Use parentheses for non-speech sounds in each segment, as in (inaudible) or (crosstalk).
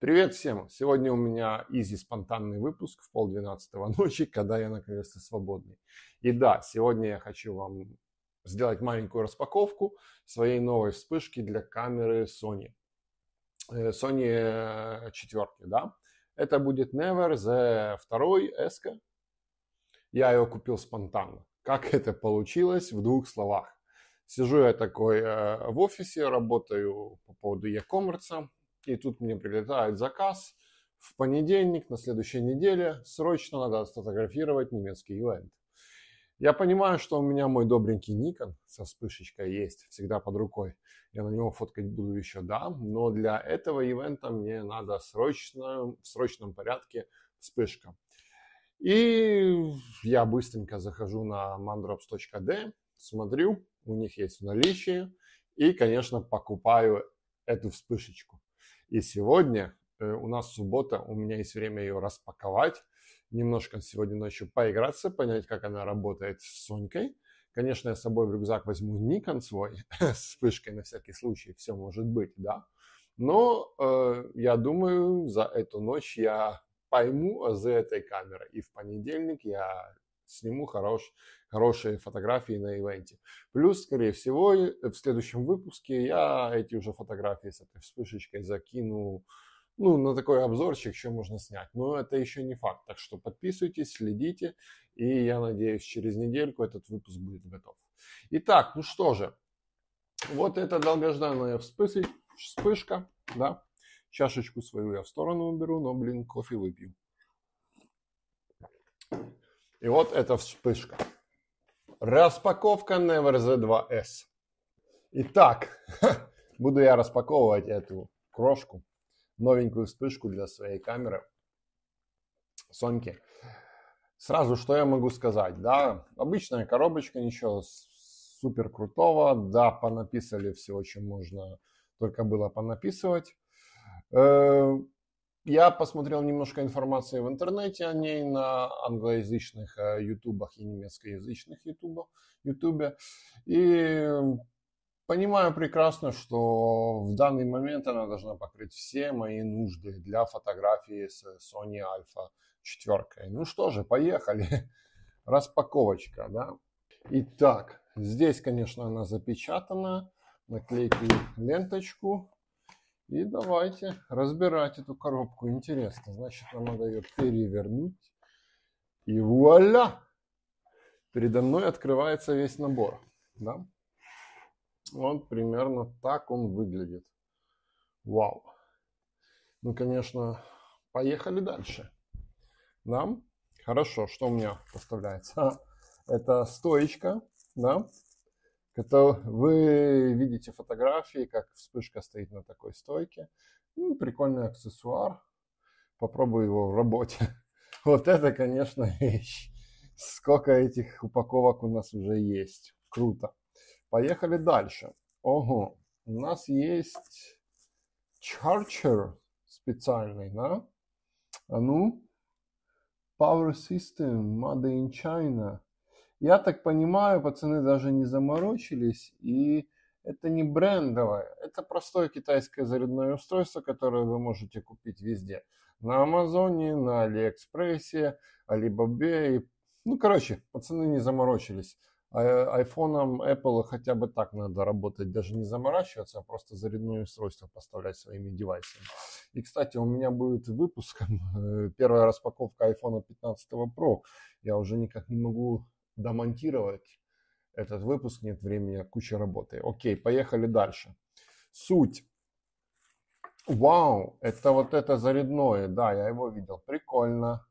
Привет всем! Сегодня у меня изи спонтанный выпуск в полдвенадцатого (laughs) ночи, когда я наконец-то свободный. И да, сегодня я хочу вам сделать маленькую распаковку своей новой вспышки для камеры Sony. Э, Sony э, четверки, да? Это будет Never the 2 S. -ка. Я ее купил спонтанно. Как это получилось? В двух словах. Сижу я такой э, в офисе, работаю по поводу e-commerce, и тут мне прилетает заказ в понедельник, на следующей неделе. Срочно надо сфотографировать немецкий ивент. Я понимаю, что у меня мой добренький Nikon со вспышечкой есть всегда под рукой. Я на него фоткать буду еще, да, но для этого ивента мне надо срочно, в срочном порядке вспышка. И я быстренько захожу на mandrops.d, смотрю, у них есть в наличии, и, конечно, покупаю эту вспышечку. И сегодня э, у нас суббота, у меня есть время ее распаковать, немножко сегодня ночью поиграться, понять, как она работает с Сонькой. Конечно, я с собой в рюкзак возьму Nikon свой (laughs) с вспышкой на всякий случай, все может быть, да. Но э, я думаю, за эту ночь я пойму э, за этой камеры. И в понедельник я сниму хорош, хорошие фотографии на ивенте. Плюс, скорее всего, в следующем выпуске я эти уже фотографии с этой вспышечкой закину ну, на такой обзорчик, что можно снять. Но это еще не факт. Так что подписывайтесь, следите. И я надеюсь, через недельку этот выпуск будет готов. Итак, ну что же. Вот это долгожданная вспышка. Да. Чашечку свою я в сторону уберу, но, блин, кофе выпью. И вот эта вспышка. Распаковка Never Z2S. Итак, (laughs) буду я распаковывать эту крошку, новенькую вспышку для своей камеры Соньки. Сразу, что я могу сказать, да, обычная коробочка, ничего супер крутого, да, понаписали всего, чем можно только было понаписывать. Э, я посмотрел немножко информации в интернете о ней на англоязычных э, ютубах и немецкоязычных ютубах, ютубе. И понимаю прекрасно, что в данный момент она должна покрыть все мои нужды для фотографии с Sony Alpha 4. Ну что же, поехали. (laughs) Распаковочка, да? Итак, здесь, конечно, она запечатана. Наклейки ленточку. И давайте разбирать эту коробку. Интересно, значит, нам надо ее перевернуть. И вуаля! Передо мной открывается весь набор. Да? Вот примерно так он выглядит. Вау! Ну, конечно, поехали дальше. Нам? Хорошо, что у меня поставляется? А, это стоечка, да? Это Вы видите фотографии, как вспышка стоит на такой стойке. Ну, прикольный аксессуар. Попробую его в работе. (laughs) Вот это, конечно, (laughs) вещь. Сколько этих упаковок у нас уже есть. Круто. Поехали дальше. Ого. У нас есть чарчер специальный, да? А ну, Power System Made in China. Я так понимаю, пацаны даже не заморочились, и это не брендовое, это простое китайское зарядное устройство, которое вы можете купить везде. На Амазоне, на Алиэкспрессе, Алибабе. и, Ну, короче, пацаны не заморочились. А айфоном Apple хотя бы так надо работать, даже не заморачиваться, а просто зарядное устройство поставлять своими девайсами. И, кстати, у меня будет выпуском э, первая распаковка iPhone 15 Pro. Я уже никак не могу домонтировать этот выпуск, нет времени, а куча работы. Окей, поехали дальше. Суть. Вау, это вот это зарядное, да, я его видел, прикольно,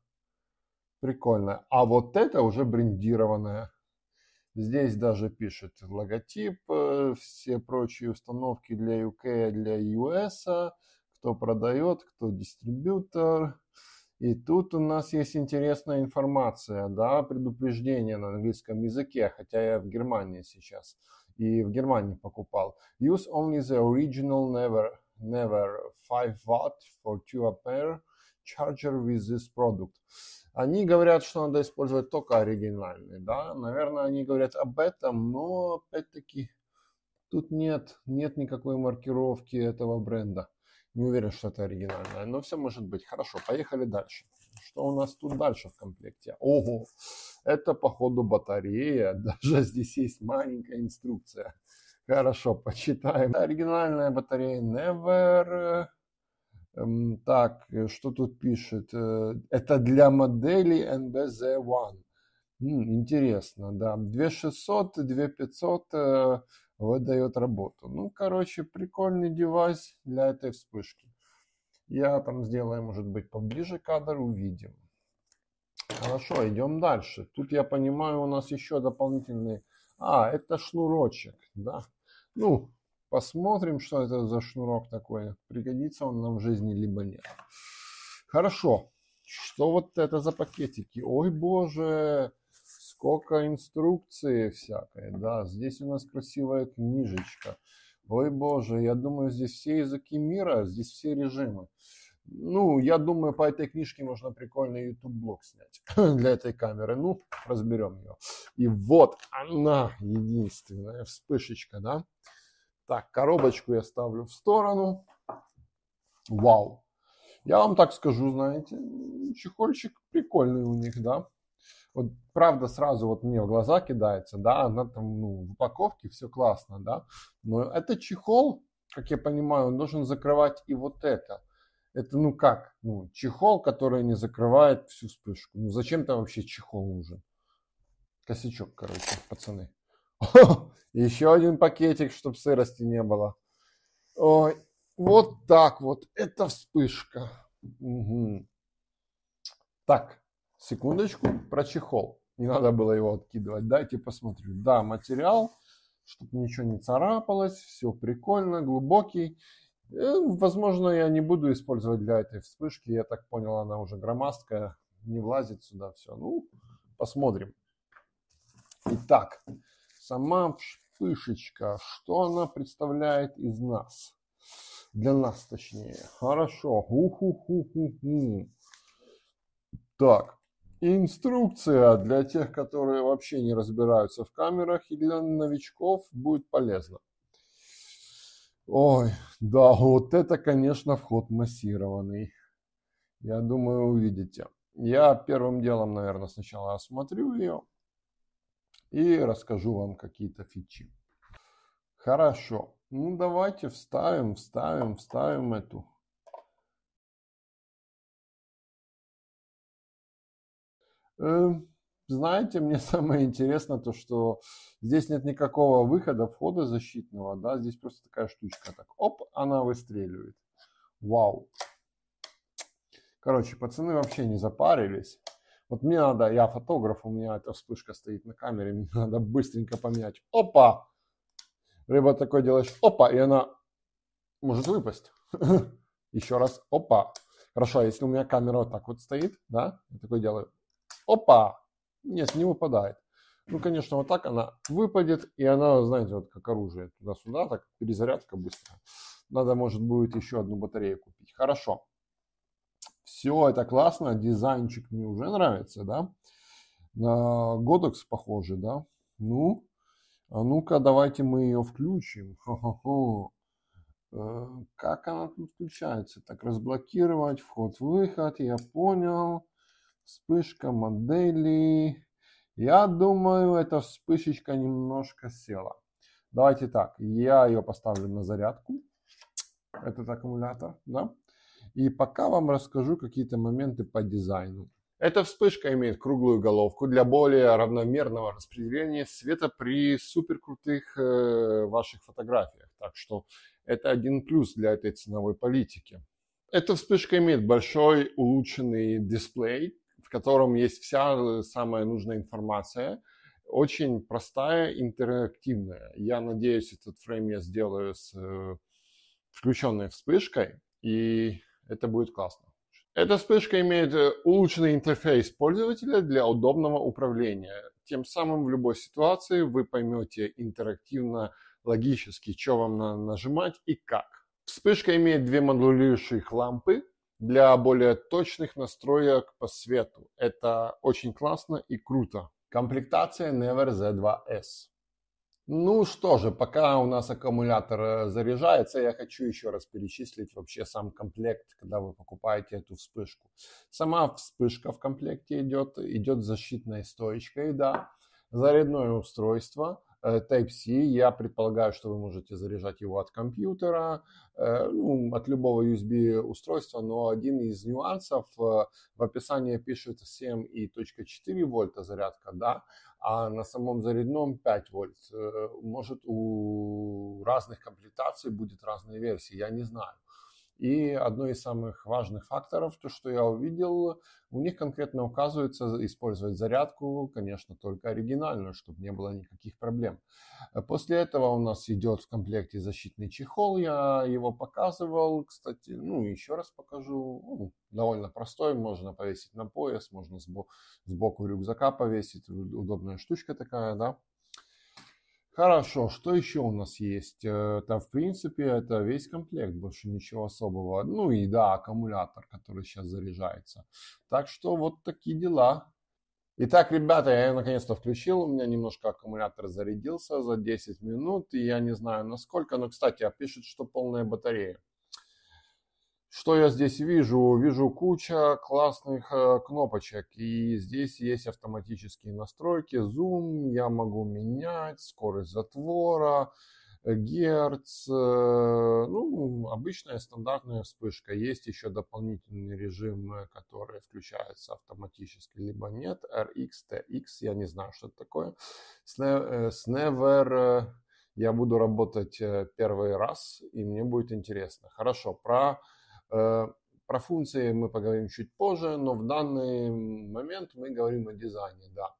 прикольно. А вот это уже брендированное. Здесь даже пишет логотип, э, все прочие установки для UK, для US, кто продает, кто дистрибьютор. И тут у нас есть интересная информация, да, предупреждение на английском языке, хотя я в Германии сейчас и в Германии покупал. Use only the original never, never 5 watt for two ampere charger with this product. Они говорят, что надо использовать только оригинальный, да, наверное, они говорят об этом, но опять-таки тут нет, нет никакой маркировки этого бренда. Не уверен, что это оригинальное, но все может быть. Хорошо, поехали дальше. Что у нас тут дальше в комплекте? Ого, это походу батарея. (laughs) Даже здесь есть маленькая инструкция. Хорошо, почитаем. Оригинальная батарея Never. Эм, так, что тут пишет? Э, это для модели NBZ1. Интересно, да. 2600, 2500 выдает работу. Ну, короче, прикольный девайс для этой вспышки. Я там сделаю, может быть, поближе кадр, увидим. Хорошо, идем дальше. Тут, я понимаю, у нас еще дополнительные... А, это шнурочек, да? Ну, посмотрим, что это за шнурок такой. Пригодится он нам в жизни, либо нет. Хорошо. Что вот это за пакетики? Ой, боже, сколько инструкции всякой, да. Здесь у нас красивая книжечка. Ой, боже, я думаю, здесь все языки мира, здесь все режимы. Ну, я думаю, по этой книжке можно прикольный YouTube-блог снять (laughs) для этой камеры. Ну, разберем ее. И вот она, единственная вспышечка, да. Так, коробочку я ставлю в сторону. Вау. Я вам так скажу, знаете, чехольчик прикольный у них, да вот правда сразу вот мне в глаза кидается, да, она там, ну, в упаковке все классно, да, но это чехол, как я понимаю, он должен закрывать и вот это. Это, ну как, ну, чехол, который не закрывает всю вспышку. Ну, зачем там вообще чехол нужен? Косячок, короче, пацаны. О, (laughs) еще один пакетик, чтобы сырости не было. Ой, вот так вот. Это вспышка. Угу. Так, Секундочку, про чехол. Не надо было его откидывать. Дайте посмотрю. Да, материал, чтобы ничего не царапалось, все прикольно, глубокий. Э, возможно, я не буду использовать для этой вспышки. Я так понял, она уже громоздкая, не влазит сюда все. Ну, посмотрим. Итак, сама вспышечка, что она представляет из нас? Для нас, точнее. Хорошо. ху ху ху ху Так, инструкция для тех, которые вообще не разбираются в камерах, и для новичков будет полезна. Ой, да, вот это, конечно, вход массированный. Я думаю, увидите. Я первым делом, наверное, сначала осмотрю ее и расскажу вам какие-то фичи. Хорошо. Ну, давайте вставим, вставим, вставим эту Э, знаете, мне (laughs) самое интересное то, что здесь нет никакого выхода, входа защитного, да, здесь просто такая штучка, так, оп, она выстреливает. Вау. Короче, пацаны вообще не запарились. Вот мне надо, я фотограф, у меня эта вспышка стоит на камере, (laughs) мне надо быстренько поменять. Опа! Рыба такой делаешь, опа, и она может выпасть. (laughs) Еще раз, опа. Хорошо, а если у меня камера вот так вот стоит, да, я такой делаю, опа, нет, не выпадает. Ну, конечно, вот так она выпадет, и она, знаете, вот как оружие туда-сюда, так перезарядка быстро. Надо, может, будет еще одну батарею купить. Хорошо. Все это классно, дизайнчик мне уже нравится, да? На Godox похоже, да? Ну, а ну-ка, давайте мы ее включим. Хо-хо-хо. Э, как она тут включается? Так, разблокировать, вход-выход, я понял. Вспышка модели. Я думаю, эта вспышечка немножко села. Давайте так, я ее поставлю на зарядку. Этот аккумулятор, да? И пока вам расскажу какие-то моменты по дизайну. Эта вспышка имеет круглую головку для более равномерного распределения света при суперкрутых э, ваших фотографиях. Так что это один плюс для этой ценовой политики. Эта вспышка имеет большой улучшенный дисплей в котором есть вся э, самая нужная информация, очень простая, интерактивная. Я надеюсь, этот фрейм я сделаю с э, включенной вспышкой, и это будет классно. Эта вспышка имеет э, улучшенный интерфейс пользователя для удобного управления. Тем самым в любой ситуации вы поймете интерактивно, логически, что вам надо нажимать и как. Вспышка имеет две модулирующих лампы, для более точных настроек по свету. Это очень классно и круто. Комплектация Never Z2S. Ну что же, пока у нас аккумулятор э, заряжается, я хочу еще раз перечислить вообще сам комплект, когда вы покупаете эту вспышку. Сама вспышка в комплекте идет, идет защитной стоечкой, да, зарядное устройство – Э, Type-C, я предполагаю, что вы можете заряжать его от компьютера, э, ну, от любого USB устройства, но один из нюансов, э, в описании пишет 7,4 вольта зарядка, да, а на самом зарядном 5 вольт. Может, у разных комплектаций будет разные версии, я не знаю. И одно из самых важных факторов, то, что я увидел, у них конкретно указывается использовать зарядку, конечно, только оригинальную, чтобы не было никаких проблем. После этого у нас идет в комплекте защитный чехол, я его показывал, кстати, ну, еще раз покажу, ну, довольно простой, можно повесить на пояс, можно сбоку рюкзака повесить, удобная штучка такая, да. Хорошо, что еще у нас есть? Это, в принципе, это весь комплект, больше ничего особого. Ну и да, аккумулятор, который сейчас заряжается. Так что вот такие дела. Итак, ребята, я наконец-то включил. У меня немножко аккумулятор зарядился за 10 минут. И я не знаю, насколько, но, кстати, а пишет, что полная батарея. Что я здесь вижу? Вижу куча классных э, кнопочек. И здесь есть автоматические настройки. Зум, я могу менять, скорость затвора, э, герц. Э, ну, обычная стандартная вспышка. Есть еще дополнительный режим, который включается автоматически, либо нет. RX, TX, я не знаю, что это такое. Сневер я буду работать первый раз, и мне будет интересно. Хорошо, про Э, про функции мы поговорим чуть позже, но в данный момент мы говорим о дизайне, да.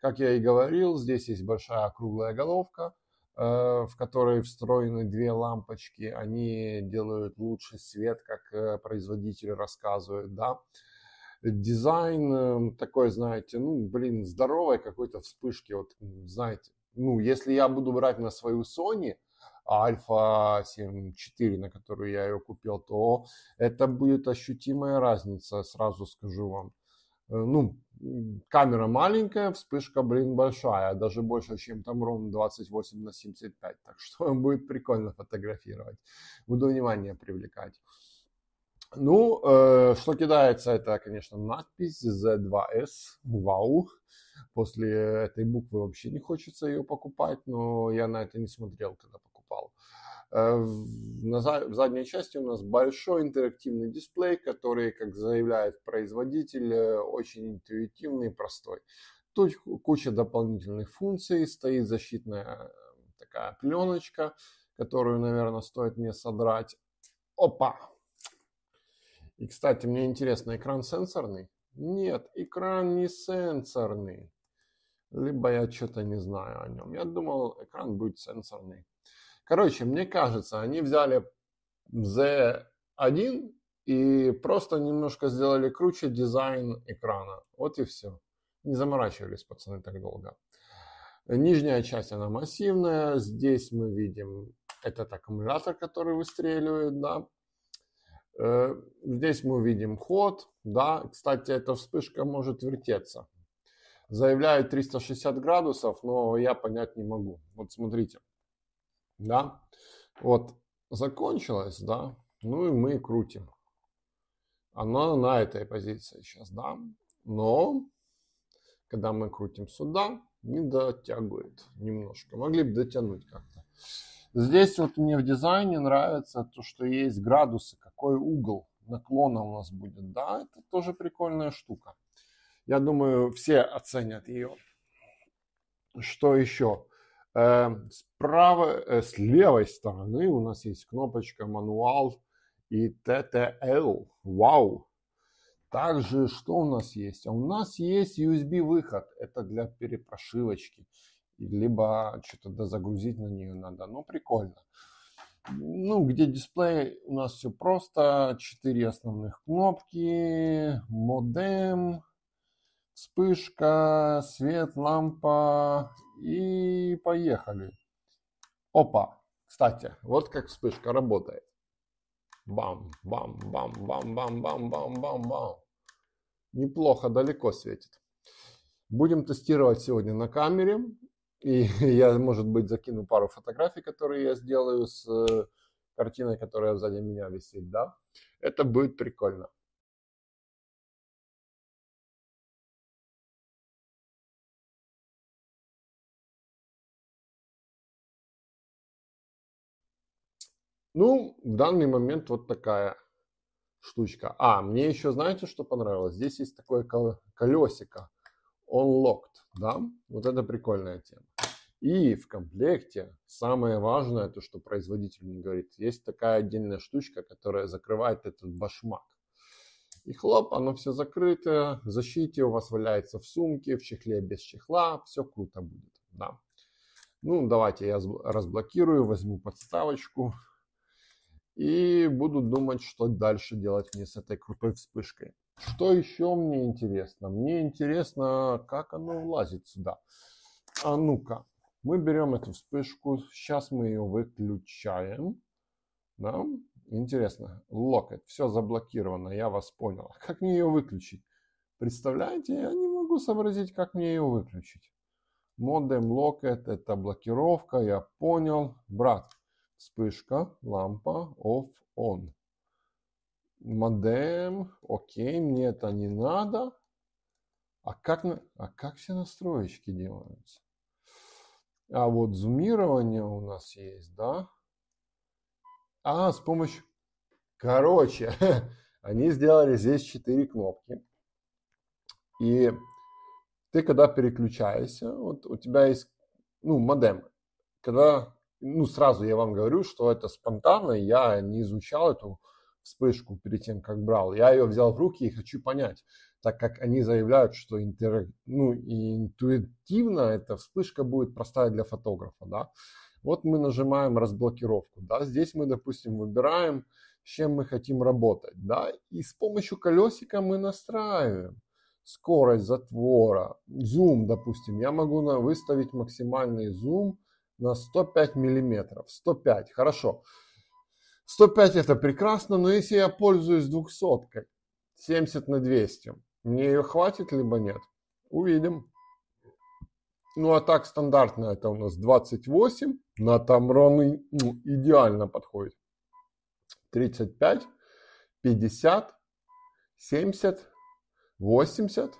Как я и говорил, здесь есть большая круглая головка, э, в которой встроены две лампочки. Они делают лучший свет, как э, производитель рассказывает, да. Дизайн такой, знаете, ну, блин, здоровой какой-то вспышки, вот, знаете. Ну, если я буду брать на свою Sony – Альфа 7.4, на которую я ее купил, то это будет ощутимая разница, сразу скажу вам. Э, ну, камера маленькая, вспышка, блин, большая, даже больше, чем там ROM 28 на 75, так что (laughs) будет прикольно фотографировать. Буду внимание привлекать. Ну, э, что кидается, это, конечно, надпись Z2S, вау. После этой буквы вообще не хочется ее покупать, но я на это не смотрел, когда покупал. Э, на задней части у нас большой интерактивный дисплей, который, как заявляет производитель, э, очень интуитивный и простой. Тут куча дополнительных функций, стоит защитная э, такая пленочка, которую, наверное, стоит мне содрать. Опа! И, кстати, мне интересно, экран сенсорный? Нет, экран не сенсорный. Либо я что-то не знаю о нем. Я думал, экран будет сенсорный. Короче, мне кажется, они взяли Z1 и просто немножко сделали круче дизайн экрана. Вот и все. Не заморачивались пацаны так долго. Нижняя часть, она массивная. Здесь мы видим этот аккумулятор, который выстреливает, да. Э, здесь мы видим ход, да. Кстати, эта вспышка может вертеться. Заявляют 360 градусов, но я понять не могу. Вот смотрите да, вот закончилась, да, ну и мы крутим. Она на этой позиции сейчас, да, но когда мы крутим сюда, не дотягивает немножко. Могли бы дотянуть как-то. Здесь вот мне в дизайне нравится то, что есть градусы, какой угол наклона у нас будет. Да, это тоже прикольная штука. Я думаю, все оценят ее. Что еще? Эм, Справа, э, с левой стороны у нас есть кнопочка «Мануал» и TTL. Вау! Также что у нас есть? У нас есть USB-выход. Это для перепрошивочки. Либо что-то дозагрузить на нее надо. Но ну, прикольно. Ну, где дисплей, у нас все просто. Четыре основных кнопки, модем, вспышка, свет, лампа и поехали. Опа. Кстати, вот как вспышка работает. Бам, бам, бам, бам, бам, бам, бам, бам, бам. Неплохо, далеко светит. Будем тестировать сегодня на камере. И (laughs) я, может быть, закину пару фотографий, которые я сделаю с э, картиной, которая сзади меня висит, да. Это будет прикольно. Ну, в данный момент вот такая штучка. А, мне еще знаете, что понравилось? Здесь есть такое колесико. Unlocked, да? Вот это прикольная тема. И в комплекте самое важное, то, что производитель мне говорит, есть такая отдельная штучка, которая закрывает этот башмак. И хлоп, оно все закрыто, в защите у вас валяется в сумке, в чехле без чехла, все круто будет, да. Ну, давайте я разблокирую, возьму подставочку, и буду думать, что дальше делать мне с этой крутой вспышкой. Что еще мне интересно? Мне интересно, как оно влазит сюда. А ну-ка, мы берем эту вспышку, сейчас мы ее выключаем. Да? Интересно, локоть, все заблокировано, я вас понял. А как мне ее выключить? Представляете, я не могу сообразить, как мне ее выключить. Модем локет, это блокировка, я понял. Брат, Вспышка, лампа, off, on. Модем, окей, мне это не надо. А как, а как все настроечки делаются? А вот зумирование у нас есть, да? А, с помощью... Короче, (laughs) они сделали здесь четыре кнопки. И ты, когда переключаешься, вот у тебя есть, ну, модем. Когда ну, сразу я вам говорю, что это спонтанно, я не изучал эту вспышку перед тем, как брал. Я ее взял в руки и хочу понять, так как они заявляют, что интер... ну, интуитивно эта вспышка будет простая для фотографа, да. Вот мы нажимаем разблокировку, да, здесь мы, допустим, выбираем, с чем мы хотим работать, да, и с помощью колесика мы настраиваем скорость затвора, зум, допустим, я могу выставить максимальный зум, на 105 миллиметров. 105, хорошо. 105 это прекрасно, но если я пользуюсь 200, 70 на 200, мне ее хватит либо нет? Увидим. Ну а так стандартно это у нас 28, на Тамрон ну, идеально подходит. 35, 50, 70, 80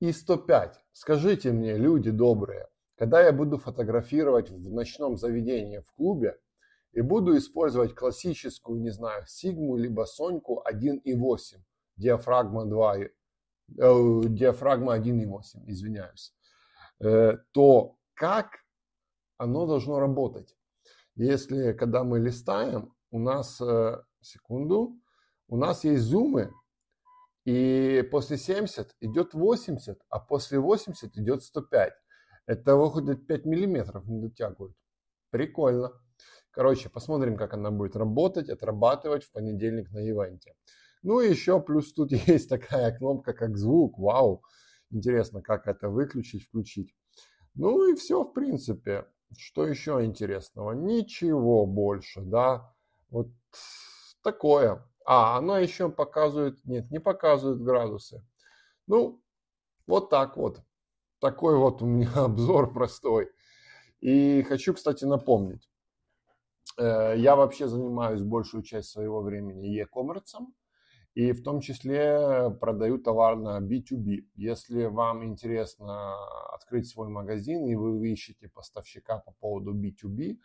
и 105. Скажите мне, люди добрые, когда я буду фотографировать в ночном заведении в клубе и буду использовать классическую, не знаю, Сигму либо Соньку 1.8, диафрагма 2, э, диафрагма 1.8, извиняюсь, э, то как оно должно работать? Если, когда мы листаем, у нас, э, секунду, у нас есть зумы, и после 70 идет 80, а после 80 идет 105. Это выходит 5 миллиметров не дотягивает. Прикольно. Короче, посмотрим, как она будет работать, отрабатывать в понедельник на ивенте. Ну и еще плюс тут (laughs) есть такая кнопка, как звук. Вау, интересно, как это выключить, включить. Ну и все, в принципе. Что еще интересного? Ничего больше, да. Вот такое. А, она еще показывает, нет, не показывает градусы. Ну, вот так вот такой вот у меня (laughs) обзор простой. И хочу, кстати, напомнить. Э, я вообще занимаюсь большую часть своего времени e-commerce, и в том числе продаю товар на B2B. Если вам интересно открыть свой магазин и вы ищете поставщика по поводу B2B,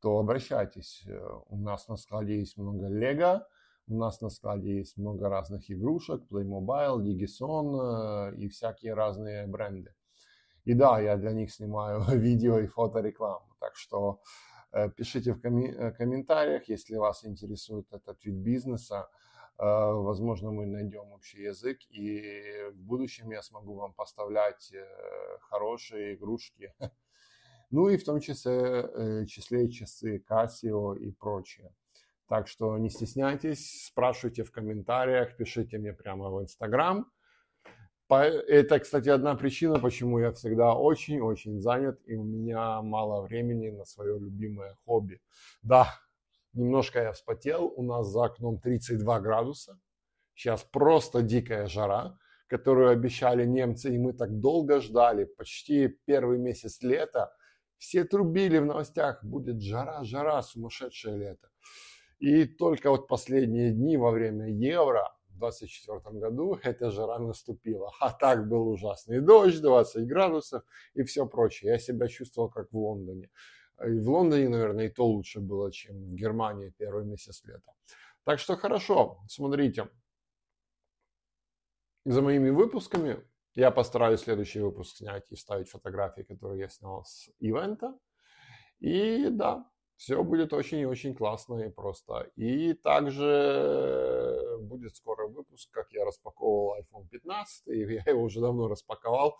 то обращайтесь. Э, у нас на складе есть много лего, у нас на складе есть много разных игрушек, Playmobil, Digison э, и всякие разные бренды. И да, я для них снимаю (laughs) видео и фоторекламу. Так что э, пишите в коми- э, комментариях, если вас интересует этот вид бизнеса. Э, возможно, мы найдем общий язык, и в будущем я смогу вам поставлять хорошие игрушки. (laughs) Ну и в том числе, числе часы Casio и прочее. Так что не стесняйтесь, спрашивайте в комментариях, пишите мне прямо в Инстаграм. Это, кстати, одна причина, почему я всегда очень-очень занят, и у меня мало времени на свое любимое хобби. Да, немножко я вспотел, у нас за окном 32 градуса, сейчас просто дикая жара, которую обещали немцы, и мы так долго ждали, почти первый месяц лета. Все трубили в новостях, будет жара, жара, сумасшедшее лето. И только вот последние дни во время евро – 2024 году эта жара наступила. А так был ужасный дождь, 20 градусов и все прочее. Я себя чувствовал как в Лондоне. И в Лондоне, наверное, и то лучше было, чем в Германии первый месяц лета. Так что хорошо, смотрите. За моими выпусками я постараюсь следующий выпуск снять и вставить фотографии, которые я снял с ивента. И да, все будет очень и очень классно и просто. И также будет скоро выпуск, как я распаковывал iPhone 15, и (laughs) я его уже давно распаковал.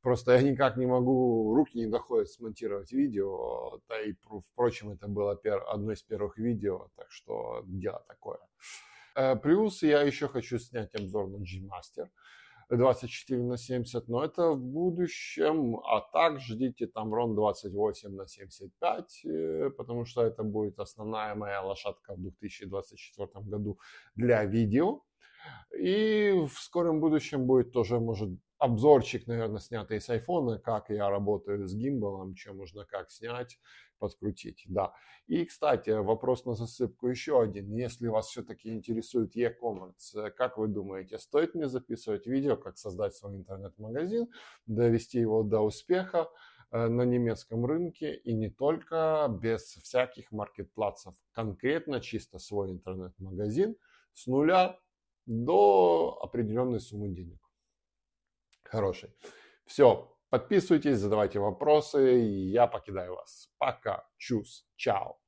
Просто я никак не могу, руки не доходят смонтировать видео. Да и, впрочем, это было пер, одно из первых видео, так что дело такое. Э, плюс я еще хочу снять обзор на G-Master. 24 на 70, но это в будущем. А так ждите там рон 28 на 75, э, потому что это будет основная моя лошадка в 2024 году для видео. И в скором будущем будет тоже, может, обзорчик, наверное, снятый с айфона, как я работаю с гимбалом, что можно как снять, подкрутить, да. И, кстати, вопрос на засыпку еще один. Если вас все-таки интересует e-commerce, как вы думаете, стоит мне записывать видео, как создать свой интернет-магазин, довести его до успеха э, на немецком рынке и не только, без всяких маркетплацев, конкретно чисто свой интернет-магазин с нуля до определенной суммы денег. Хороший. Все. Подписывайтесь, задавайте вопросы. Я покидаю вас. Пока. Чус. Чао.